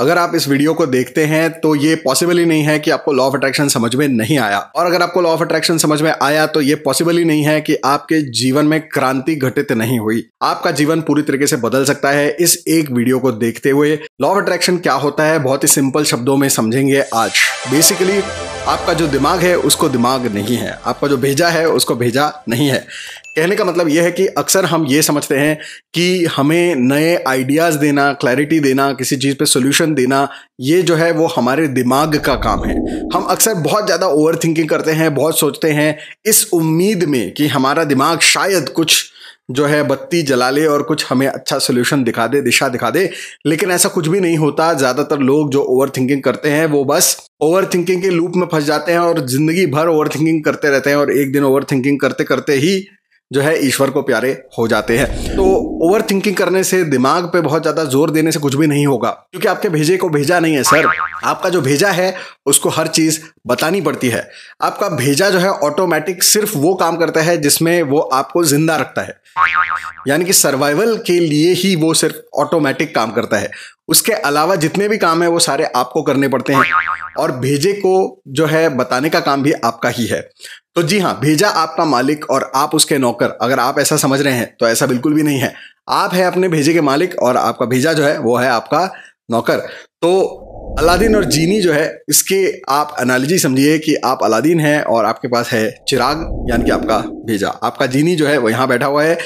अगर आप इस वीडियो को देखते हैं तो ये पॉसिबल ही नहीं है कि आपको लॉ ऑफ अट्रैक्शन समझ में नहीं आया और अगर आपको लॉ ऑफ अट्रैक्शन समझ में आया तो ये पॉसिबल ही नहीं है कि आपके जीवन में क्रांति घटित नहीं हुई आपका जीवन पूरी तरीके से बदल सकता है इस एक वीडियो को देखते हुए लॉ ऑफ अट्रैक्शन क्या होता है बहुत ही सिंपल शब्दों में समझेंगे आज बेसिकली आपका जो दिमाग है उसको दिमाग नहीं है आपका जो भेजा है उसको भेजा नहीं है कहने का मतलब यह है कि अक्सर हम ये समझते हैं कि हमें नए आइडियाज़ देना क्लैरिटी देना किसी चीज़ पे सोल्यूशन देना ये जो है वो हमारे दिमाग का काम है हम अक्सर बहुत ज़्यादा ओवर थिंकिंग करते हैं बहुत सोचते हैं इस उम्मीद में कि हमारा दिमाग शायद कुछ जो है बत्ती जला ले और कुछ हमें अच्छा सोल्यूशन दिखा दे दिशा दिखा दे लेकिन ऐसा कुछ भी नहीं होता ज़्यादातर लोग जो ओवर थिंकिंग करते हैं वो बस ओवर थिंकिंग के लूप में फंस जाते हैं और ज़िंदगी भर ओवर थिंकिंग करते रहते हैं और एक दिन ओवर थिंकिंग करते करते ही जो है ईश्वर को प्यारे हो जाते हैं तो ओवर थिंकिंग करने से दिमाग पे बहुत ज़्यादा जोर देने से कुछ भी नहीं होगा क्योंकि आपके भेजे को भेजा नहीं है सर आपका जो भेजा है उसको हर चीज़ बतानी पड़ती है आपका भेजा जो है ऑटोमेटिक सिर्फ वो काम करता है जिसमें वो आपको जिंदा रखता है यानी कि सर्वाइवल के लिए ही वो सिर्फ ऑटोमेटिक काम करता है उसके अलावा जितने भी काम है वो सारे आपको करने पड़ते हैं और भेजे को जो है बताने का काम भी आपका ही है तो जी हाँ भेजा आपका मालिक और आप उसके नौकर अगर आप ऐसा समझ रहे हैं तो ऐसा बिल्कुल भी नहीं है आप है अपने भेजे के मालिक और आपका भेजा जो है वो है आपका नौकर तो अलादीन और जीनी जो है इसके आप एनालॉजी समझिए कि आप अलादीन हैं और आपके पास है चिराग यानी कि आपका भेजा आपका जीनी जो है वो यहाँ बैठा हुआ है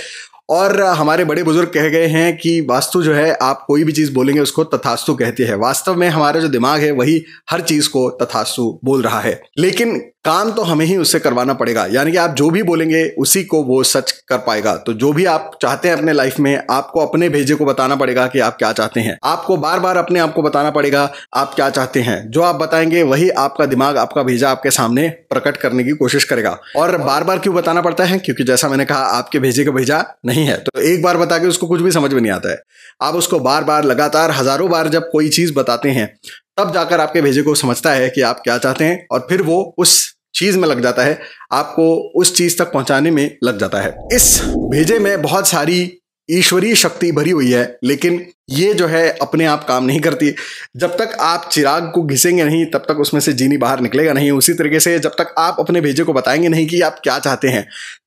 और हमारे बड़े बुजुर्ग कह गए हैं कि वास्तु जो है आप कोई भी चीज़ बोलेंगे उसको तथास्तु कहती है वास्तव में हमारा जो दिमाग है वही हर चीज़ को तथास्तु बोल रहा है लेकिन काम तो हमें ही उससे करवाना पड़ेगा यानी कि आप जो भी बोलेंगे उसी को वो सच कर पाएगा तो जो भी आप चाहते हैं अपने लाइफ में आपको अपने भेजे को बताना पड़ेगा कि आप क्या चाहते हैं आपको बार बार अपने आप को बताना पड़ेगा आप क्या चाहते हैं जो आप बताएंगे वही आपका दिमाग आपका भेजा आपके सामने प्रकट करने की कोशिश करेगा और बार बार क्यों बताना पड़ता है क्योंकि जैसा मैंने कहा आपके भेजे का भेजा नहीं है तो एक बार बता के उसको कुछ भी समझ में नहीं आता है आप उसको बार बार लगातार हजारों बार जब कोई चीज बताते हैं तब जाकर आपके भेजे को समझता है कि आप क्या चाहते हैं और फिर वो उस चीज में लग जाता है आपको उस चीज तक पहुंचाने में लग जाता है इस भेजे में बहुत सारी ईश्वरीय शक्ति भरी हुई है लेकिन ये जो है अपने आप काम नहीं करती जब तक आप चिराग को घिसेंगे नहीं तब तक उसमें से जीनी बाहर निकलेगा नहीं उसी तरीके से जब तक आप अपने भेजे को बताएंगे नहीं कि आप क्या चाहते हैं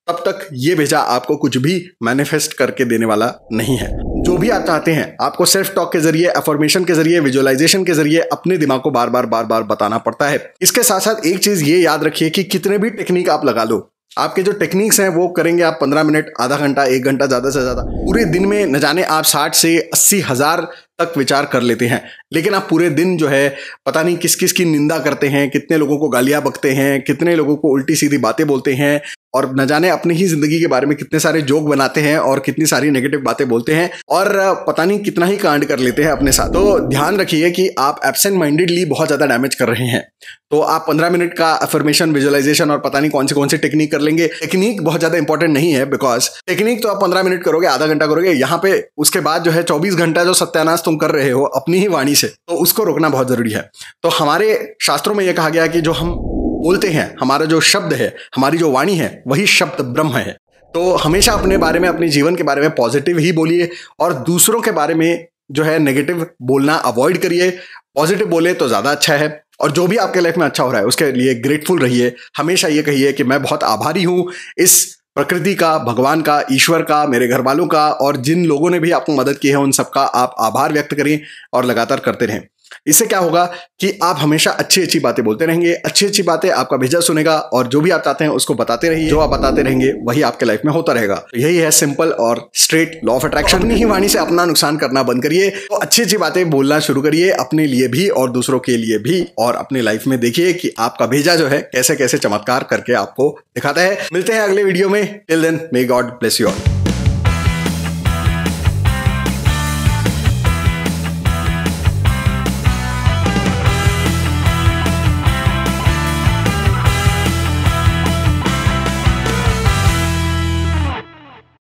तब तक ये भेजा आपको कुछ भी मैनिफेस्ट करके देने वाला नहीं है जो भी आप चाहते हैं आपको सेल्फ टॉक के जरिए अफॉर्मेशन के जरिए विजुअलाइजेशन के जरिए अपने दिमाग को बार बार बार बार बताना पड़ता है इसके साथ साथ एक चीज ये याद रखिए कि कितने भी टेक्निक आप लगा लो आपके जो टेक्निक्स हैं वो करेंगे आप पंद्रह मिनट आधा घंटा एक घंटा ज़्यादा से ज़्यादा पूरे दिन में न जाने आप साठ से अस्सी हज़ार तक विचार कर लेते हैं लेकिन आप पूरे दिन जो है पता नहीं किस किस की निंदा करते हैं कितने लोगों को गालियां बकते हैं कितने लोगों को उल्टी सीधी बातें बोलते हैं और न जाने अपनी ही जिंदगी के बारे में कितने सारे जोक बनाते हैं और कितनी सारी नेगेटिव बातें बोलते हैं और पता नहीं कितना ही कांड कर लेते हैं अपने साथ तो ध्यान रखिए कि आप एबसेंट माइंडेडली बहुत ज़्यादा डैमेज कर रहे हैं तो आप पंद्रह मिनट का अफर्मेशन विजुअलाइजेशन और पता नहीं कौन से कौन से टेक्निक कर लेंगे टेक्निक बहुत ज़्यादा इंपॉर्टेंट नहीं है बिकॉज टेक्निक तो आप पंद्रह मिनट करोगे आधा घंटा करोगे यहाँ पे उसके बाद जो है चौबीस घंटा जो सत्यानाश तुम कर रहे हो अपनी ही वाणी से तो उसको रोकना बहुत ज़रूरी है तो हमारे शास्त्रों में यह कहा गया कि जो हम बोलते हैं हमारा जो शब्द है हमारी जो वाणी है वही शब्द ब्रह्म है तो हमेशा अपने बारे में अपने जीवन के बारे में पॉजिटिव ही बोलिए और दूसरों के बारे में जो है नेगेटिव बोलना अवॉइड करिए पॉजिटिव बोले तो ज़्यादा अच्छा है और जो भी आपके लाइफ में अच्छा हो रहा है उसके लिए ग्रेटफुल रहिए हमेशा ये कहिए कि मैं बहुत आभारी हूँ इस प्रकृति का भगवान का ईश्वर का मेरे घर वालों का और जिन लोगों ने भी आपको मदद की है उन सबका आप आभार व्यक्त करें और लगातार करते रहें इससे क्या होगा कि आप हमेशा अच्छी अच्छी बातें बोलते रहेंगे अच्छी अच्छी बातें आपका भेजा सुनेगा और जो भी आप चाहते हैं उसको बताते रहिए जो आप बताते रहेंगे वही आपके लाइफ में होता रहेगा तो यही है सिंपल और स्ट्रेट लॉ ऑफ अट्रैक्शन अपनी ही वाणी से अपना नुकसान करना बंद करिए तो अच्छी अच्छी बातें बोलना शुरू करिए अपने लिए भी और दूसरों के लिए भी और अपने लाइफ में देखिए कि आपका भेजा जो है कैसे कैसे चमत्कार करके आपको दिखाता है मिलते हैं अगले वीडियो में till then may God bless you all